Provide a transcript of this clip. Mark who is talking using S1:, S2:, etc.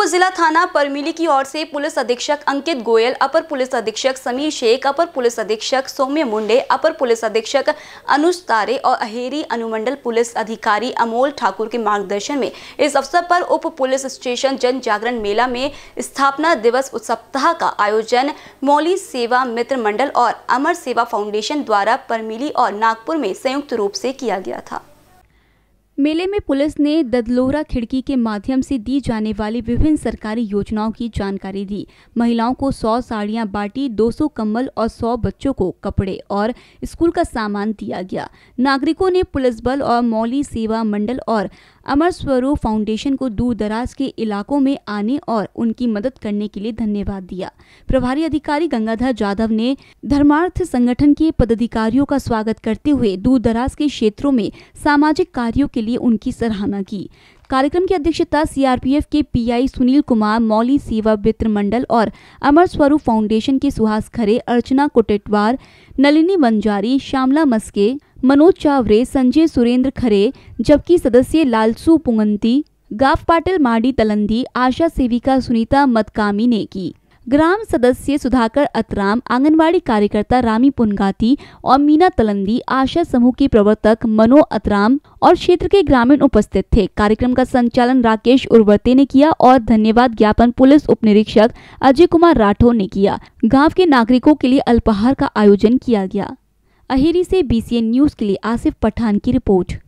S1: उप जिला थाना परमिली की ओर से पुलिस अधीक्षक अंकित गोयल अपर पुलिस अधीक्षक समीर शेख अपर पुलिस अधीक्षक सौम्य मुंडे अपर पुलिस अधीक्षक अनुज तारे और अहेरी अनुमंडल पुलिस अधिकारी अमोल ठाकुर के मार्गदर्शन में इस अवसर पर उप पुलिस स्टेशन जन जागरण मेला में स्थापना दिवस सप्ताह का आयोजन मौली सेवा मित्र मंडल और अमर सेवा फाउंडेशन द्वारा परमिली और नागपुर में संयुक्त रूप से किया गया था मेले में पुलिस ने ददलोरा खिड़की के माध्यम से दी जाने वाली विभिन्न सरकारी योजनाओं की जानकारी दी महिलाओं को 100 साड़ियां बांटी 200 कम्बल और 100 बच्चों को कपड़े और स्कूल का सामान दिया गया नागरिकों ने पुलिस बल और मौली सेवा मंडल और अमर स्वरूप फाउंडेशन को दूर दराज के इलाकों में आने और उनकी मदद करने के लिए धन्यवाद दिया प्रभारी अधिकारी गंगाधर जाधव ने धर्मार्थ संगठन के पदाधिकारियों का स्वागत करते हुए दूर दराज के क्षेत्रों में सामाजिक कार्यो के लिए लिए उनकी सराहना की कार्यक्रम की अध्यक्षता सीआरपीएफ के पीआई सुनील कुमार मौली सेवा वित्र मंडल और अमर स्वरूप फाउंडेशन के सुहास खरे अर्चना कोटेटवार नलिनी बंजारी श्यामला मस्के मनोज चावरे संजय सुरेंद्र खरे जबकि सदस्य लालसू पुंगंती गाफ पाटिल माडी तलंदी आशा सेविका सुनीता मतकामी ने की ग्राम सदस्य सुधाकर अतराम आंगनबाड़ी कार्यकर्ता रामी पुनगाती और मीना तलंदी आशा समूह की प्रवर्तक मनो अतराम और क्षेत्र के ग्रामीण उपस्थित थे कार्यक्रम का संचालन राकेश उर्वरते ने किया और धन्यवाद ज्ञापन पुलिस उप निरीक्षक अजय कुमार राठौर ने किया गाँव के नागरिकों के लिए अल्पहार का आयोजन किया गया अहेरी से बीसीएन न्यूज के लिए आसिफ पठान की रिपोर्ट